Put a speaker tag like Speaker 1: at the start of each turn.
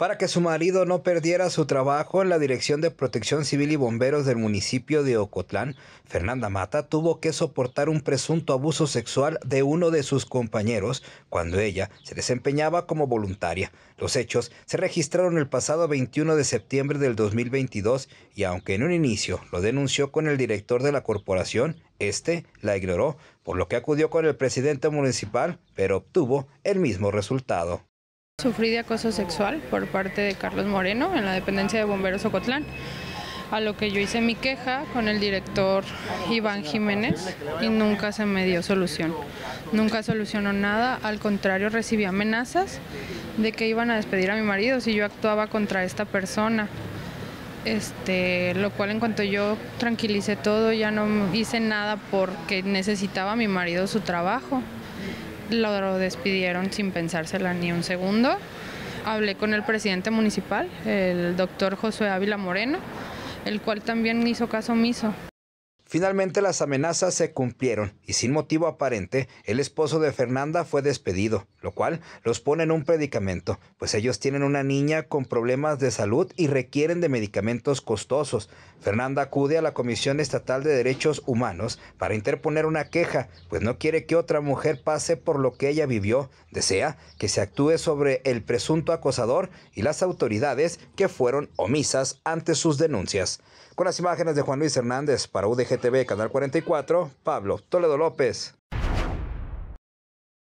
Speaker 1: para que su marido no perdiera su trabajo en la Dirección de Protección Civil y Bomberos del municipio de Ocotlán, Fernanda Mata tuvo que soportar un presunto abuso sexual de uno de sus compañeros cuando ella se desempeñaba como voluntaria. Los hechos se registraron el pasado 21 de septiembre del 2022 y aunque en un inicio lo denunció con el director de la corporación, este la ignoró, por lo que acudió con el presidente municipal, pero obtuvo el mismo resultado.
Speaker 2: Sufrí de acoso sexual por parte de Carlos Moreno en la dependencia de Bomberos Ocotlán, a lo que yo hice mi queja con el director Iván Jiménez y nunca se me dio solución. Nunca solucionó nada, al contrario recibí amenazas de que iban a despedir a mi marido si yo actuaba contra esta persona. Este, lo cual en cuanto yo tranquilicé todo, ya no hice nada porque necesitaba mi marido su trabajo lo despidieron sin pensársela ni un segundo. Hablé con el presidente municipal, el doctor José Ávila Moreno, el cual también hizo caso omiso.
Speaker 1: Finalmente las amenazas se cumplieron y sin motivo aparente, el esposo de Fernanda fue despedido, lo cual los pone en un predicamento, pues ellos tienen una niña con problemas de salud y requieren de medicamentos costosos. Fernanda acude a la Comisión Estatal de Derechos Humanos para interponer una queja, pues no quiere que otra mujer pase por lo que ella vivió. Desea que se actúe sobre el presunto acosador y las autoridades que fueron omisas ante sus denuncias. Con las imágenes de Juan Luis Hernández para UDG TV, Canal 44, Pablo Toledo López.